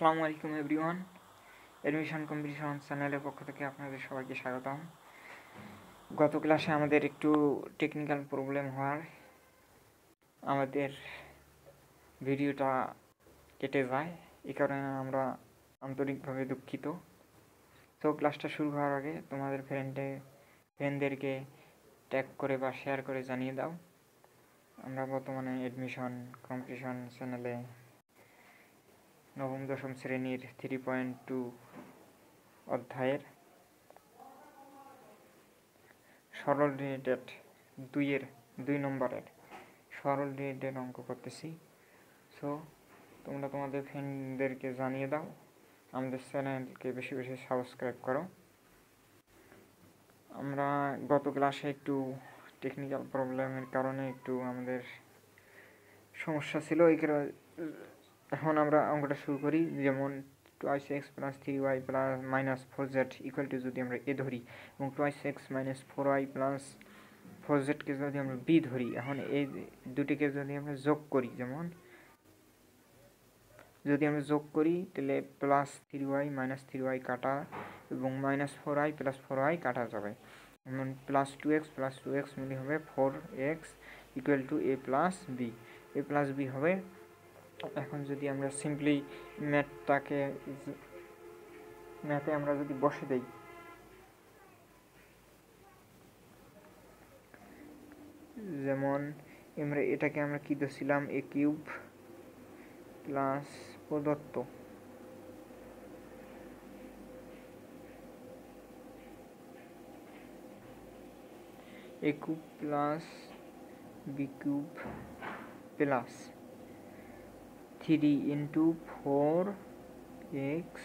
আসসালামু আলাইকুম everyone admission competition চ্যানেলের পক্ষ থেকে আপনাদের সবাইকে স্বাগতম গত ক্লাসে আমাদের একটু টেকনিক্যাল প্রবলেম হওয়ার আমাদের ভিডিওটা কেটে যায় এ কারণে আমরা আন্তরিকভাবে দুঃখিত তো ক্লাসটা শুরু হওয়ার আগে তোমাদের ফ্রেন্ডে ফ্রেন্ডদেরকে ট্যাগ করে বা শেয়ার করে জানিয়ে দাও আমরা বর্তমানে অ্যাডমিশন কম্পিটিশন চ্যানেলে নবম দশম শ্রেণীর থ্রি পয়েন্ট টু অধ্যায়ের সরল রিলেটেড দুইয়ের দুই নম্বরের সরল রিলেটেড অঙ্ক করতেছি সো তোমরা তোমাদের ফ্রেন্ডদেরকে জানিয়ে দাও আমাদের চ্যানেলকে বেশি বেশি সাবস্ক্রাইব করো আমরা গত ক্লাসে একটু টেকনিক্যাল প্রবলেমের কারণে একটু আমাদের সমস্যা ছিল এই এখন আমরা অঙ্কটা শুরু করি যেমন twice x plus three y plus minus four z equal to যদি আমরা এ ধরি এবং twice x minus four y plus four জেডকে যদি আমরা বি ধরি এখন এই দুটিকে যদি আমরা যোগ করি যেমন যদি আমরা যোগ করি তাহলে plus three y minus three y কাটা এবং minus four y plus four y কাটা যাবে যেমন plus two x plus two x মিলে হবে four x equal to a plus b a plus b হবে এখন যদি আমরা সিম্পলি ম্যাটটাকে ম্যাটে আমরা যদি বসে দেই যেমন আমরা এটাকে আমরা কি দিয়েছিলাম এ কিউব প্লাস প্রদত্ত a cube plus b cube plus three into four x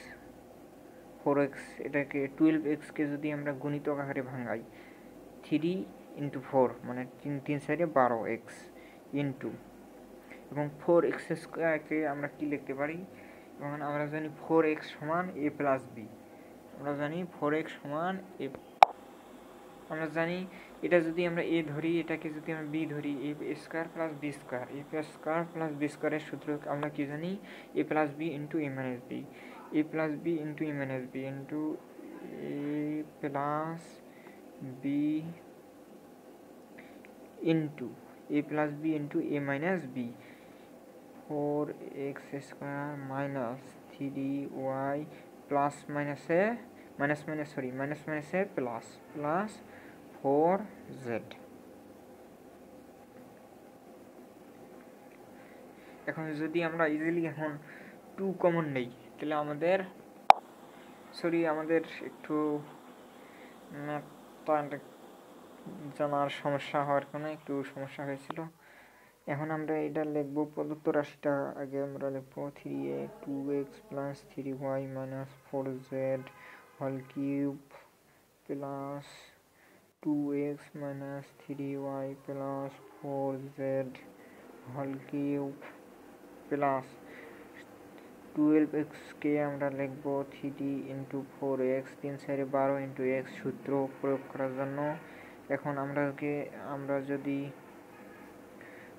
four x এটাকে টুয়েলভ এক্সকে যদি আমরা গণিতক আকারে ভাঙাই থ্রি ইন্টু ফোর মানে তিন তিন সাইডে বারো এক্স ইন্টু এবং ফোর এক্স স্কোয়ারকে আমরা কী লিখতে পারি এবং আমরা জানি ফোর এক্স সমান এ প্লাস বি আমরা জানি ফোর এক্স সমান এ আমরা জানি এটা যদি আমরা এ ধরি এটাকে যদি আমরা বি ধরি a square plus b square a plus square plus b স্কোয়ারের সূত্র আমরা কি জানি a plus b into A minus b a plus b into A minus b into a plus b into a plus b into A minus b four x square minus three y plus মাইনাসে minus minus sorry minus মাইনাসে plus plus 4 z এখন যদি আমরা easily এখন two common নেই তাহলে আমাদের sorry আমাদের একটু জানার সমস্যা হওয়ার কারণে একটু সমস্যা হয়েছিল এখন আমরা এটা লিখবো প্রদত্ত রাশিটা আগে আমরা লিখবো three a two x plus three y minus four z হল cube plus 2x minus 3y plus 4z whole cube plus 12xকে আমরা লিখবো থ্রি ইন্টু ফোর এক্স তিন সাড়ে বারো ইন্টু এক্স সূত্র প্রয়োগ করার জন্য এখন আমরাকে আমরা যদি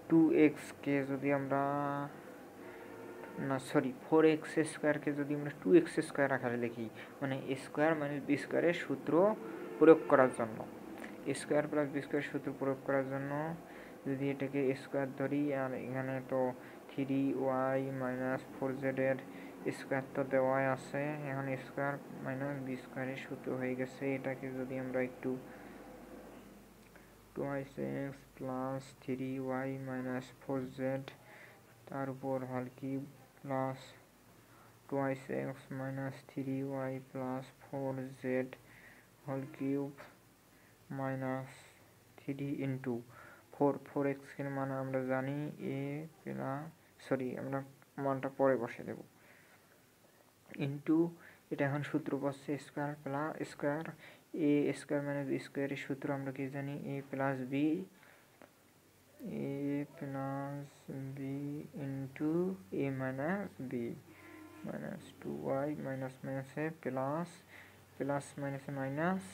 টু কে যদি আমরা না সরি ফোর এক্স স্কোয়ারকে যদি আমরা টু এক্স স্কোয়ার আকারে লিখি মানে স্কোয়ার মানে বি স্কোয়ারের সূত্র প্রয়োগ করার জন্য স্কোয়ার প্লাস বি স্কোয়ার সূত্র প্রয়োগ করার জন্য যদি এটাকে স্কোয়ার ধরি আর এখানে তো থ্রি ওয়াই মাইনাস ফোর জেডের স্কোয়ার তো দেওয়াই আছে এখন স্কোয়ার মাইনাস বি স্কোয়ারের সূত্র হয়ে গেছে এটাকে যদি আমরা একটু twice x plus three y minus four z তার উপর হল cube plus twice x minus three y plus four z হল cube minus three into four four এক্সের মানে আমরা জানি এ প্লাস সরি আমরা মানটা পরে বসে দেব ইন্টু এটা এখন সূত্র বসছে square plus square a square minus মানে স্কোয়ারের সূত্র আমরা কি জানি a plus b a plus b into A minus b minus two y minus মাইনাসে প্লাস প্লাস মাইনাসে মাইনাস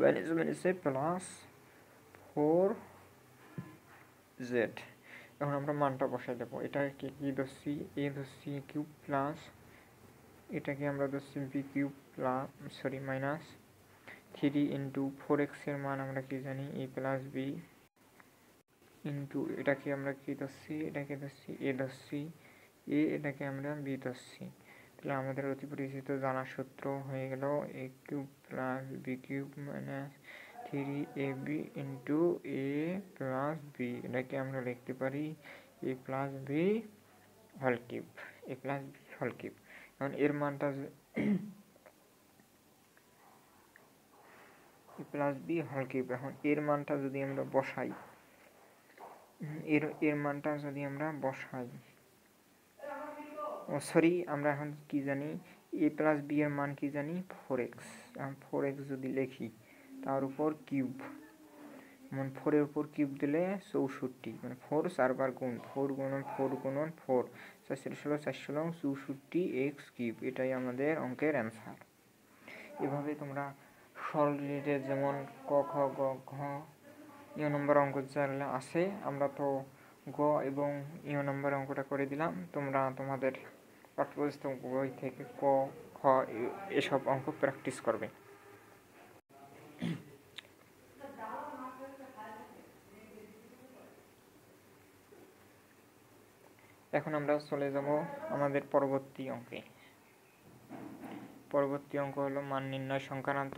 ব্যালেন্সম্যান a প্লাস ফোর জেড এখন আমরা মানটা বসাই দেবো এটাকে কি ধরছি এ ধরছি এ কিউব প্লাস এটাকে আমরা ধরছি b cube plus sorry minus three into four এক্সের মান আমরা কি জানি এ প্লাস বি ইন্টু এটাকে আমরা কি ধরছি এটাকে ধরছি এ ধরছি এ এটাকে আমরা বি ধরছি তাহলে আমাদের অতি পরিচিত জানা সূত্র হয়ে গেল a cube plus b cube minus three a b into a plus b এটাকে আমরা লিখতে পারি এ প্লাস বি হল কিউব এ প্লাস বি হল কিউব এখন এর মানটা এ প্লাস বি হল কিউব এখন এর মানটা যদি আমরা বসাই এর এর মানটা যদি আমরা বসাই সরি আমরা এখন কি জানি এ প্লাস বি এর মান কি জানি ফোর এক্স ফোর এক্স যদি লিখি তার উপর কিউব মানে ফোরের উপর কিউব দিলে চৌষট্টি মানে ফোর চারবার গুণ ফোর গুণন ফোর গুণন ফোর চারশো ষোলো চারশো লং চৌষট্টি এক্স কিউব এটাই আমাদের অঙ্কের অ্যান্সার এভাবে তোমরা সরল রিলেটেড যেমন ক খ গ ঘ ইয় নম্বর অঙ্ক আসে আমরা তো গ এবং ইয় নম্বর অঙ্কটা করে দিলাম তোমরা তোমাদের পাঠ্যপুস্তক বই থেকে ক খ এসব অঙ্ক প্র্যাকটিস করবে এখন আমরা চলে যাব আমাদের পরবর্তী অঙ্কে পরবর্তী অঙ্ক হলো মান নির্ণয় সংক্রান্ত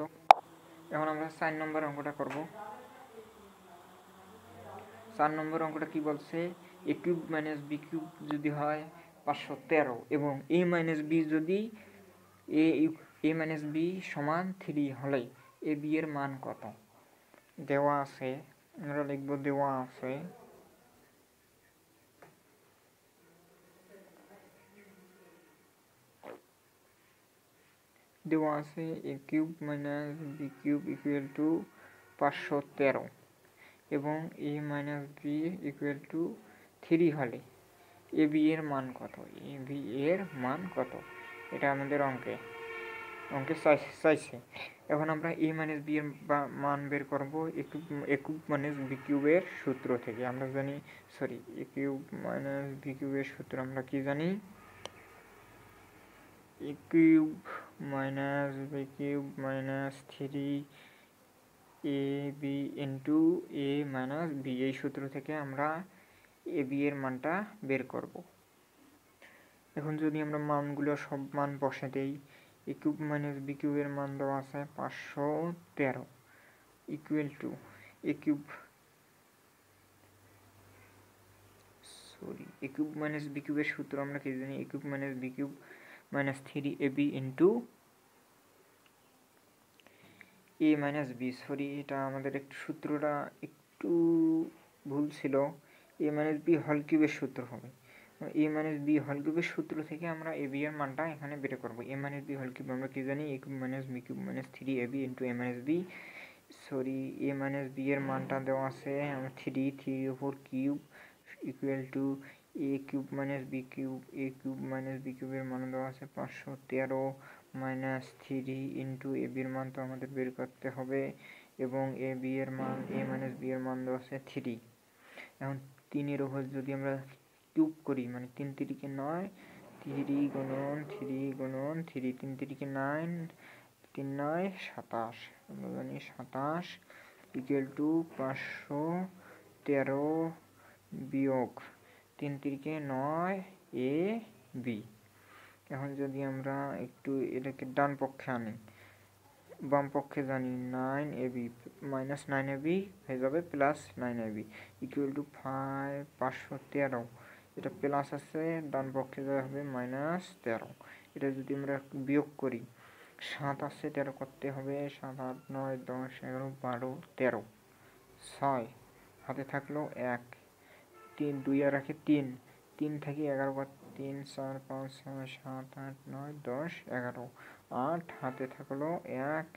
এখন আমরা চার নম্বর অঙ্কটা করব চার নম্বর অঙ্কটা কি বলছে a cube minus b cube যদি হয় পাঁচশো তেরো এবং এ মাইনাস বি যদি এ এ মাইনাস বি সমান থ্রি হলে এ বি এর মান কত দেওয়া আছে আমরা লিখব দেওয়া আছে দেওয়া আছে a cube minus b cube equal to পাঁচশো তেরো এবং a minus b equal to three হলে এ বি এর মান কত এ বি এর মান কত এটা আমাদের অঙ্কে অঙ্কে চাইছে এখন আমরা এ মাইনাস বি এর মান বের করব একুব মাইনাস বি কিউবের সূত্র থেকে আমরা জানি sorry a cube minus b কিউবের সূত্র আমরা কি জানি এ minus b cube minus three a b into A minus b এই সূত্র থেকে আমরা এ বি এর মানটা বের করব এখন যদি আমরা মানগুলো সব মান বসে দেই এ মাইনাস বি কিউবের মান দেওয়া আছে পাঁচশো তেরো equal to a sorry a minus b কিউবের সূত্র আমরা কি জানি a cube minus b minus three a b into A minus b sorry এটা আমাদের একটু সূত্রটা একটু ভুল ছিল এ মাইনাস বি হল কিউবের সূত্র হবে এ মাইনাস বি হল কিউবের সূত্র থেকে আমরা এ বি এর মানটা এখানে বের করবো এ মাইনাস বি হল কিউব আমরা কি জানি a cube minus b cube minus three a b into a b sorry a minus b এর মানটা দেওয়া আছে আমরা থ্রি থ্রি ওপর cube equal to a cube minus b cube a cube minus b কিউবের মান দেওয়া আছে পাঁচশো তেরো মাইনাস থ্রি ইন্টু এ বির মান তো আমাদের বের করতে হবে এবং এ বি এর মান এ মাইনাস বি এর মান দেওয়া আছে থ্রি এখন তিনের ওভার যদি আমরা কিউব করি মানে তিন তিরিকে নয় থ্রি গুণন থ্রি গুণন থ্রি তিন তিরিকে নাইন তিন নয় সাতাশ আমরা জানি সাতাশ ইকুয়াল টু পাঁচশো তেরো বিয়োগ তিন তিরিকে নয় এ বি এখন যদি আমরা একটু এটাকে ডান পক্ষে আনি বাম পক্ষে জানি nine a b minus nine a b হয়ে যাবে plus nine a b equal to five পাঁচশো তেরো এটা প্লাস আছে ডান পক্ষে যা হবে মাইনাস তেরো এটা যদি আমরা বিয়োগ করি সাত আছে তেরো করতে হবে সাত আট নয় দশ এগারো বারো তেরো ছয় হাতে থাকলো এক তিন দুই আর রাখে তিন তিন থেকে এগারো তিন চার পাঁচ ছয় সাত আট নয় দশ এগারো আট হাতে থাকলো এক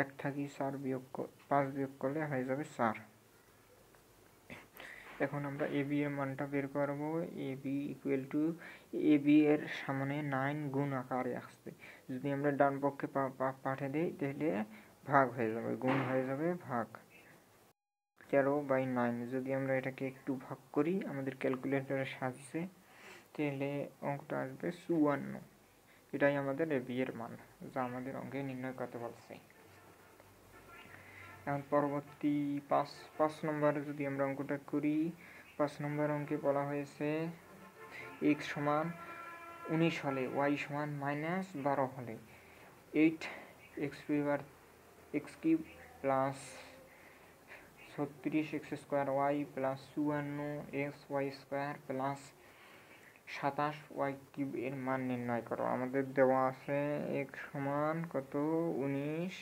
এক থাকি চার বিয়োগ পাঁচ বিয়োগ করলে হয়ে যাবে চার এখন আমরা এ বি এর মানটা বের করব a b equal to a b এর সামনে নাইন গুণ আকারে আসবে যদি আমরা ডান পক্ষে পাঠিয়ে দিই তাহলে ভাগ হয়ে যাবে গুণ হয়ে যাবে ভাগ তেরো বাই নাইন যদি আমরা এটাকে একটু ভাগ করি আমাদের ক্যালকুলেটরের সাহায্যে তাহলে অঙ্কটা আসবে চুয়ান্ন এটাই আমাদের এ বি এর মান যা আমাদের অঙ্কে নির্ণয় করতে বলছে এখন পরবর্তী পাঁচ পাঁচ নম্বরে যদি আমরা অঙ্কটা করি পাঁচ নম্বর অঙ্কে বলা হয়েছে এক্স সমান উনিশ হলে ওয়াই সমান মাইনাস বারো হলে এইট এক্স পিবার এক্স কিউব প্লাস ছত্রিশ এক্স স্কোয়ার ওয়াই প্লাস চুয়ান্ন এক্স ওয়াই স্কোয়ার প্লাস সাতাশ ওয়াই কিউব এর মান নির্ণয় করো আমাদের দেওয়া আছে এক সমান কত উনিশ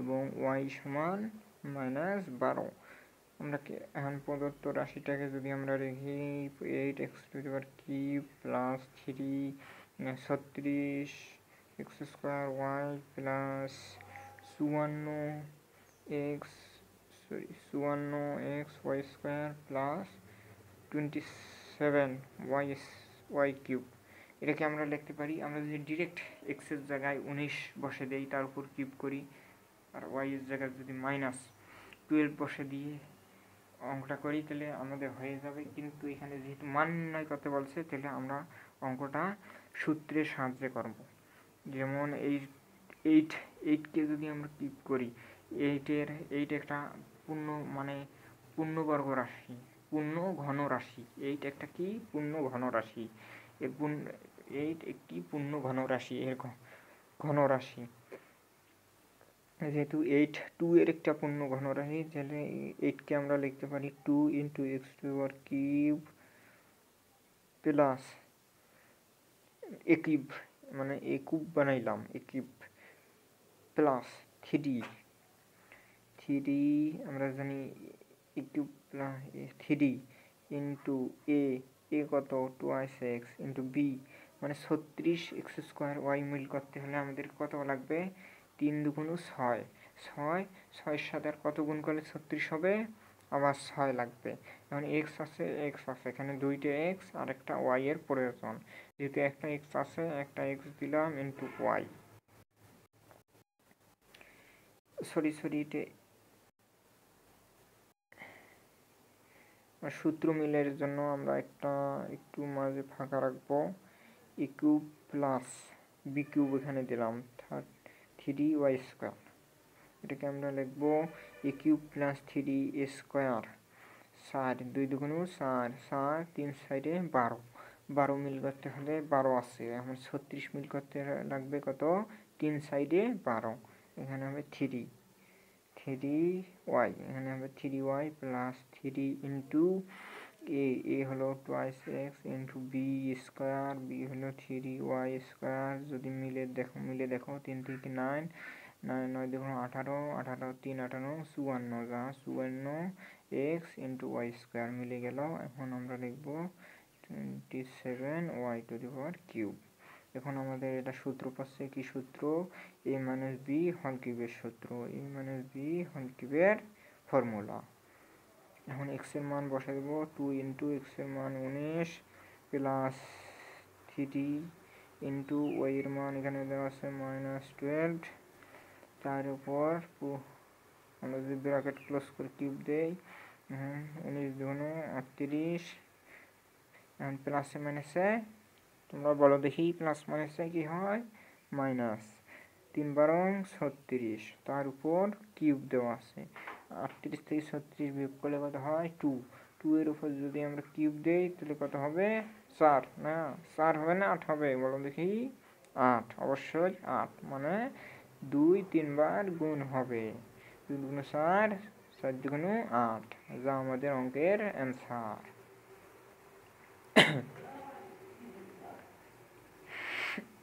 এবং ওয়াই সমান মাইনাস বারো আমরা এখন প্রদত্ত রাশিটাকে যদি আমরা রেখি eight x to the cube plus three মানে ছত্রিশ এক্স স্কোয়ার ওয়াই প্লাস চুয়ান্ন এক্স সরি চুয়ান্ন x y square plus twenty seven y y cube এটাকে আমরা লিখতে পারি আমরা যদি ডিরেক্ট এক্সের জায়গায় উনিশ বসে দিই তার উপর কিউব করি আর ওয়াইয়ের জায়গায় যদি মাইনাস টুয়েলভ বসে দিয়ে অঙ্কটা করি তাহলে আমাদের হয়ে যাবে কিন্তু এখানে যেহেতু মান নির্ণয় করতে বলছে তাহলে আমরা অঙ্কটা সূত্রের সাহায্যে করব যেমন এই এইট এইটকে যদি আমরা কিউব করি এইটের এইট একটা পূর্ণ মানে পূর্ণবর্গ রাশি পূর্ণ ঘন রাশি এইট একটা কি পূর্ণ ঘন রাশি এর পূর্ণ এইট একটি পূর্ণ ঘন রাশি এর ঘন রাশি যেহেতু এইট টু এর একটা পূর্ণ ঘন রাশি তাহলে এইটকে আমরা লিখতে পারি টু ইন্টু এক্স টু আর কিউব প্লাস একিব মানে একুব বানাইলাম একিব প্লাস থ্রি থ্রি আমরা জানি একটু না থ্রি ইন্টু এ এ কত twice x into b মানে ছত্রিশ এক্স স্কোয়ার ওয়াই মিল করতে হলে আমাদের কত লাগবে তিন দুগুণ ছয় ছয় ছয়ের সাথে আর কত গুণ করলে ছত্রিশ হবে আবার ছয় লাগবে এখন এক্স আছে এক্স আছে এখানে দুইটা এক্স আর একটা ওয়াই এর প্রয়োজন যেহেতু একটা এক্স আছে একটা এক্স দিলাম ইন্টু ওয়াই সরি সরি এটা সূত্র মিলের জন্য আমরা একটা একটু মাঝে ফাঁকা রাখবো ইকিউব প্লাস বি কিউব এখানে দিলাম থার্ড থ্রি ওয়াই স্কোয়ার এটাকে আমরা লিখব a cube cube plus three a square সার দুই দুগুণও সার সার তিন সাইডে বারো বারো মিল করতে হলে বারো আছে এখন ছত্রিশ মিল করতে লাগবে কত তিন সাইডে বারো এখানে হবে থ্রি থ্রি ওয়াই এখানে হবে three y plus three a a a হলো twice x into b square b হলো থ্রি ওয়াই স্কোয়ার যদি মিলে দেখো মিলে দেখো তিন 3 নাইন 9 নয় দেখো আঠারো আঠারো তিন আঠারো চুয়ান্ন যা চুয়ান্ন এক্স ইন্টু ওয়াই স্কোয়ার মিলে গেল এখন আমরা লিখব twenty seven y to the power cube এখন আমাদের এটা সূত্র পাচ্ছে কি সূত্র এ মাইনাস বি হল কিউবের সূত্র এ মাইনাস বি হল ফর্মুলা এখন এক্স এর মান বসে দেবো টু ইন্টু এক্স এর মান উনিশ প্লাস থ্রি ইন্টু ওয়াই মান এখানে দেওয়া আছে মাইনাস টুয়েলভ তার উপর আমরা যদি ব্র্যাকেট ক্লোজ করে কিউব দেই উনিশ দুগুণে আটত্রিশ প্লাসে মাইনাসে তোমরা বলো দেখি প্লাস মাইনাসে কি হয় মাইনাস তিন বারং ছত্রিশ তার উপর কিউব দেওয়া আছে আটত্রিশ থেকে ছত্রিশ বিয়োগ করলে কত হয় টু টু এর উপর যদি আমরা কিউব দেই তাহলে কত হবে চার না চার হবে না আট হবে বলো দেখি আট অবশ্যই আট মানে দুই তিনবার গুণ হবে দুই গুণ চার চার দুগুণ আট যা আমাদের অঙ্কের অ্যান্সার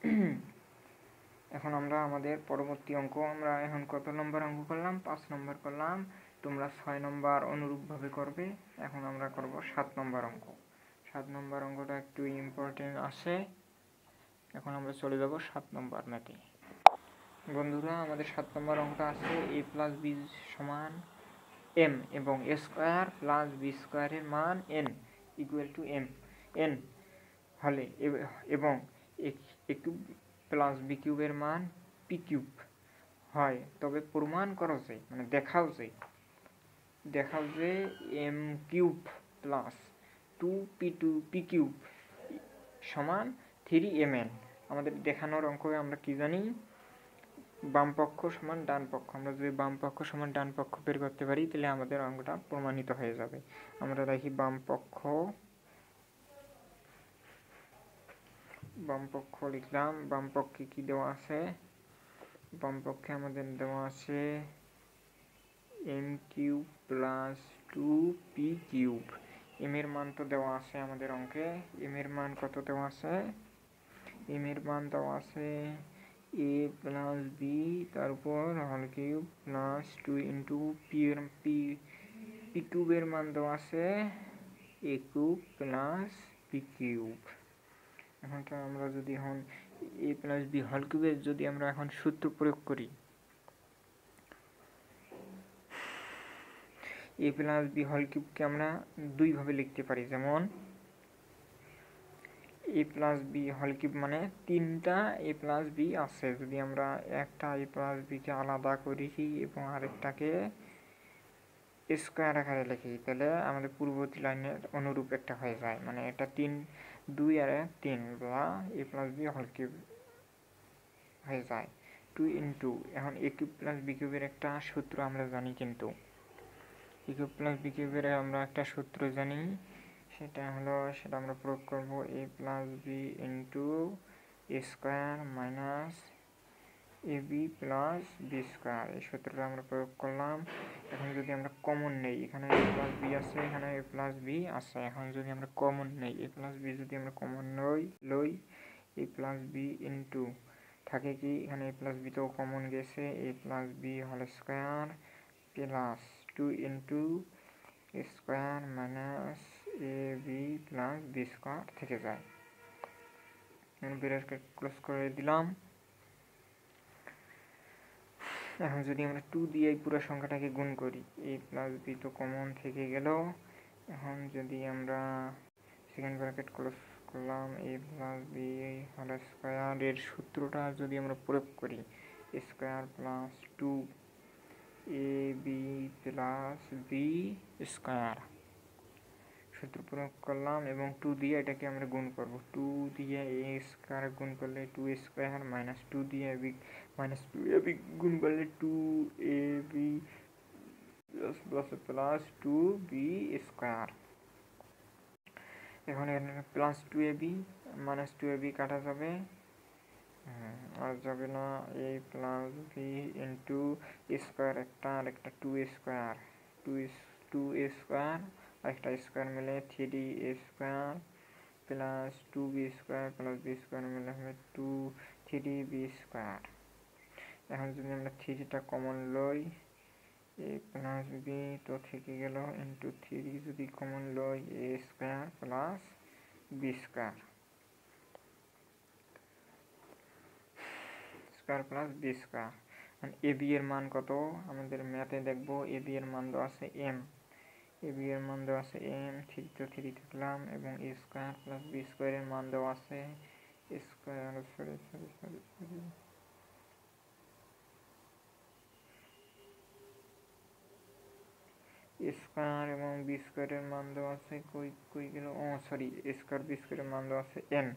এখন আমরা আমাদের পরবর্তী অঙ্ক আমরা এখন কত নম্বর অঙ্ক করলাম পাঁচ নম্বর করলাম তোমরা ছয় নম্বর অনুরূপভাবে করবে এখন আমরা করব সাত নম্বর অঙ্ক সাত নম্বর অঙ্কটা একটু ইম্পর্টেন্ট আছে এখন আমরা চলে যাব সাত নম্বর ম্যাথে বন্ধুরা আমাদের সাত নম্বর অঙ্কটা আছে এ প্লাস বি সমান এম এবং এ স্কোয়ার প্লাস বি স্কোয়ারের মান n equal to m n হলে এবং এ কিউব প্লাস বি কিউবের মান পি কিউব হয় তবে প্রমাণ করো যে মানে দেখাও যে দেখাও যে m cube plus two p two p cube সমান থ্রি এম এন আমাদের দেখানোর অঙ্ক আমরা কি জানি বাম পক্ষ সমান ডান পক্ষ আমরা যদি বাম পক্ষ সমান ডান পক্ষ বের করতে পারি তাহলে আমাদের অঙ্কটা প্রমাণিত হয়ে যাবে আমরা দেখি বাম পক্ষ বামপক্ষ লিখলাম বামপক্ষে কি দেওয়া আছে বামপক্ষে আমাদের দেওয়া আছে m cube plus two p cube m এর মান তো দেওয়া আছে আমাদের অঙ্কে এম এর মান কত দেওয়া আছে এম এর মান দেওয়া আছে এ প্লাস বি তারপর হল cube plus two into p এর পি পি কিউবের মান দেওয়া আছে a cube plus p cube ঘন্টা আমরা যদি এখন এ প্লাস বি হল কিউবের যদি আমরা এখন সূত্র প্রয়োগ করি এ প্লাস বি হল কিউবকে আমরা দুইভাবে লিখতে পারি যেমন এ প্লাস বি হল কিউব মানে তিনটা এ প্লাস বি আছে যদি আমরা একটা এ প্লাস বিকে আলাদা করি এবং আরেকটাকে স্কোয়ার আকারে লিখি তাহলে আমাদের পূর্ববর্তী লাইনের অনুরূপ একটা হয়ে যায় মানে এটা তিন দুই আর তিন বা a plus b whole cube হয়ে যায় টু ইন্টু এখন এ কিউব প্লাস বি কিউবের একটা সূত্র আমরা জানি কিন্তু এ কিউব প্লাস বি কিউবের আমরা একটা সূত্র জানি সেটা হলো সেটা আমরা প্রয়োগ করবো a plus b into square minus a b plus b square এই সূত্রটা আমরা প্রয়োগ করলাম এখন যদি আমরা কমন নেই এখানে এ প্লাস বি আছে এখানে এ প্লাস বি আছে এখন যদি আমরা কমন নেই এ প্লাস বি যদি আমরা কমন লই লই এ প্লাস বি ইন্টু থাকে কি এখানে এ প্লাস বি তো কমন গেছে এ প্লাস বি হল square plus two into square minus a b plus b square থেকে যায় ব্রেসকে ক্লোজ করে দিলাম এখন যদি আমরা টু দিয়ে এই পুরো সংখ্যাটাকে গুণ করি এ প্লাস বি তো কমন থেকে গেল এখন যদি আমরা সেকেন্ড ব্র্যাকেট ক্লোজ করলাম এ প্লাস বি হল স্কোয়ার এর সূত্রটা যদি আমরা প্রয়োগ করি square plus two a b plus b square সূত্র প্রয়োগ করলাম এবং টু দিয়ে এটাকে আমরা গুণ করব টু দিয়ে এ স্কোয়ার গুণ করলে two a square minus two দিয়ে b minus two a b গুণ করলে two a b plus plus plus two b square এখন plus two a b minus two a b কাটা যাবে হ্যাঁ, আর যাবে না a plus b into square একটা আর একটা two square two two square একটা স্কোয়ার মিলে three a square plus two b square plus b square মিলে হবে টু থ্রি বি স্কোয়ার এখন যদি আমরা থ্রিটা কমন লই এ প্লাস বি তো থেকে গেল ইন্টু থ্রি যদি কমন লই a square plus b square square plus b square a b এর মান কত আমাদের ম্যাথে দেখবো এ বি এর মান তো আছে এম এ বি এর মান দেওয়া আছে এম থ্রি টু থ্রি থাকলাম এবং এ স্কোয়ার প্লাস বি স্কোয়ারের মান দেওয়া আছে square sorry sorry sorry sorry square এবং বি স্কোয়ারের মান দেওয়া আছে কই কই গেল ও সরি স্কোয়ার বি স্কোয়ারের মান দেওয়া আছে এম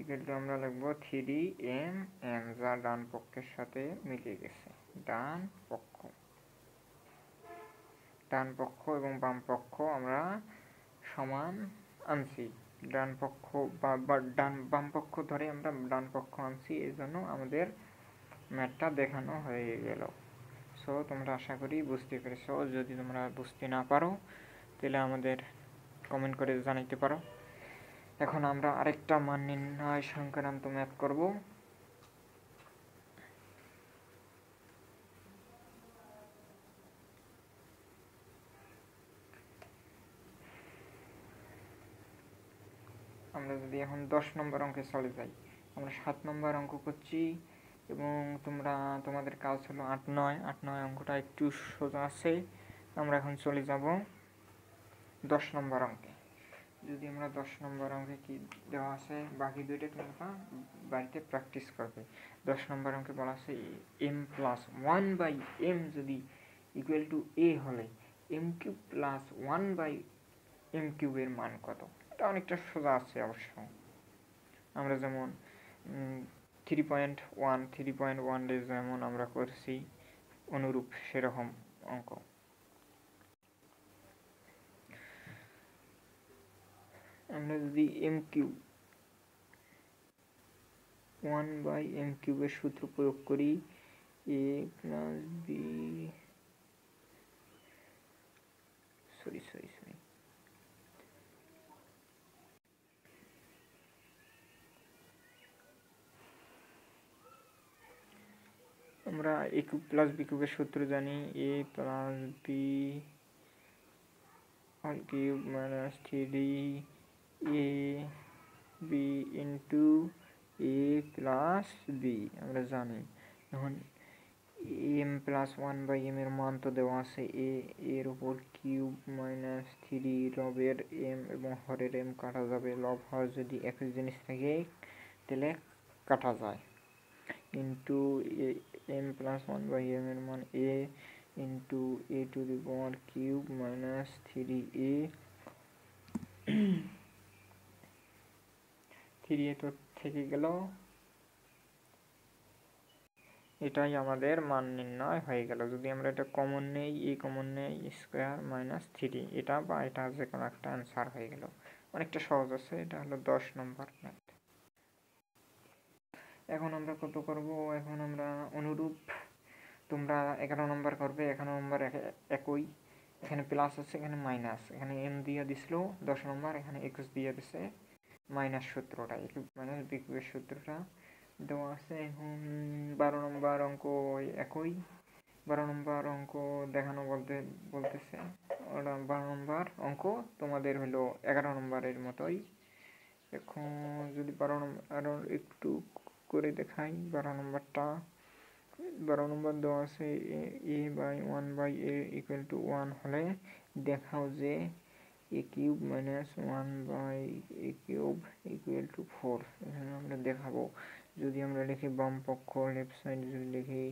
ইকুয়াল টু আমরা লিখবো থ্রি এম এম যা ডান পক্ষের সাথে মিলে গেছে ডান পক্ষ ডান পক্ষ এবং বাম পক্ষ আমরা সমান আনছি ডান পক্ষ বা ডান বাম পক্ষ ধরে আমরা ডান পক্ষ আনছি এই জন্য আমাদের ম্যাটটা দেখানো হয়ে গেল সো তোমরা আশা করি বুঝতে পেরেছো যদি তোমরা বুঝতে না পারো তাহলে আমাদের কমেন্ট করে জানাইতে পারো এখন আমরা আরেকটা মান নির্ণয় সংক্রান্ত ম্যাথ করব আমরা যদি এখন দশ নম্বর অঙ্কে চলে যাই আমরা সাত নম্বর অঙ্ক করছি এবং তোমরা তোমাদের কাজ হলো আট নয় আট নয় অঙ্কটা একটু সোজা আছে আমরা এখন চলে যাব দশ নম্বর অঙ্কে যদি আমরা দশ নম্বর অঙ্কে কি দেওয়া আছে বাকি দুইটা তোমরা বাড়িতে প্র্যাকটিস করবে দশ নম্বর অঙ্কে বলা আছে m plus one by m যদি ইকুয়াল টু এ হলে m cube plus one by m কিউবের মান কত এটা অনেকটা সোজা আছে অবশ্য আমরা যেমন three point one three point one D যেমন আমরা করছি অনুরূপ সেরকম অঙ্ক আমরা যদি m cube one by m কিউবের সূত্র প্রয়োগ করি a plus b sorry sorry sorry আমরা এ কিউব প্লাস বি কিউবের সূত্র জানি a plus b whole cube minus three a b into a plus b আমরা জানি এখন m plus one by m এর মান তো দেওয়া আছে এ এর উপর কিউব মাইনাস থ্রি লবের এম এবং হরের এম কাটা যাবে লব হর যদি একই জিনিস থাকে তাহলে কাটা যায় into m plus one by m এর মান a into a to the power cube minus three a three a তো থেকে গেল এটাই আমাদের মান নির্ণয় হয়ে গেল যদি আমরা এটা কমন নেই এ কমন নেই স্কোয়ার মাইনাস থ্রি এটা বা এটা যে কোনো একটা অ্যান্সার হয়ে গেল অনেকটা সহজ আছে এটা হলো দশ নম্বর এখন আমরা কত করব এখন আমরা অনুরূপ তোমরা এগারো নম্বর করবে এগারো নম্বর একই এখানে প্লাস আছে এখানে মাইনাস এখানে এম দিয়ে দিছিল দশ নম্বর এখানে একুশ দিয়ে দিছে মাইনাস সূত্রটা মাইনাস বিকুবের সূত্রটা দেওয়া আছে এখন বারো নম্বর অঙ্ক একই বারো নম্বর অঙ্ক দেখানো বলতে বলতেছে ওরা বারো নম্বর অঙ্ক তোমাদের হলো এগারো নম্বরের মতোই এখন যদি বারো নম্বর একটু করে দেখাই বারো নম্বরটা বারো নম্বর দেওয়া আছে a by one by a equal to one হলে দেখাও যে a cube minus one by A cube equal to four এখানে আমরা দেখাবো যদি আমরা লিখি বাম পক্ষ লেফট সাইড যদি লিখি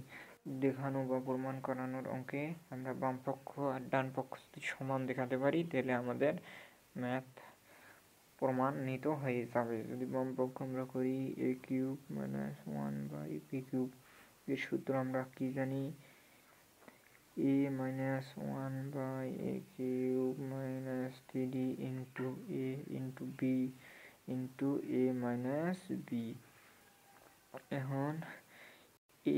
দেখানো বা প্রমাণ করানোর অঙ্কে আমরা বাম পক্ষ আর ডান পক্ষ সমান দেখাতে পারি তাহলে আমাদের ম্যাথ প্রমাণিত হয়ে যাবে যদি পক্ষ আমরা করি A cube minus one by P cube এর সূত্র আমরা কি জানি এ minus one by A cube minus three into A into B into A minus B এখন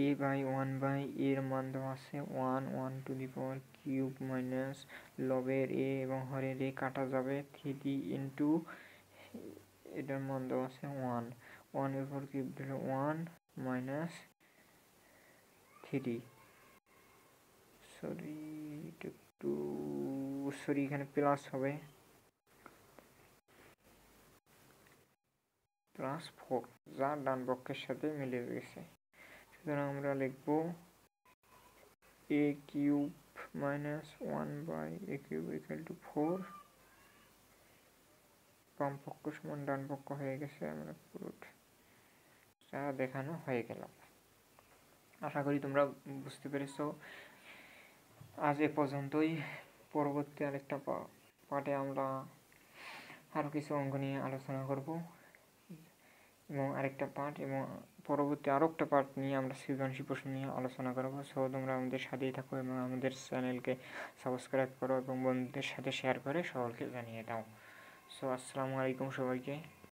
এ বাই ওয়ান বাই এর মান দেওয়া আছে one one to the power cube minus লবের এ এবং হরের এ কাটা যাবে থ্রি ইন্টু এটার মান দেওয়া আছে ওয়ান ওয়ানের পর কি ওয়ান মাইনাস থ্রি সরি একটু সরি এখানে প্লাস হবে প্লাস ফোর যা ডান পক্ষের সাথে মিলে গেছে সুতরাং আমরা লিখব A cube minus one by A cube equal to four বাম পক্ষ সমান ডান পক্ষ হয়ে গেছে আমরা মানে পুরোটা দেখানো হয়ে গেল আশা করি তোমরা বুঝতে পেরেছ আজ এ পর্যন্তই পরবর্তী আরেকটা পাঠে আমরা আরও কিছু অঙ্গ নিয়ে আলোচনা করব এবং আরেকটা পাঠ এবং পরবর্তী আরও একটা পাঠ নিয়ে আমরা সৃজনশীল প্রশ্ন নিয়ে আলোচনা করবো সো তোমরা আমাদের সাথেই থাকো এবং আমাদের চ্যানেলকে সাবস্ক্রাইব করো এবং বন্ধুদের সাথে শেয়ার করে সকলকে জানিয়ে দাও সো আসসালামু আলাইকুম সবাইকে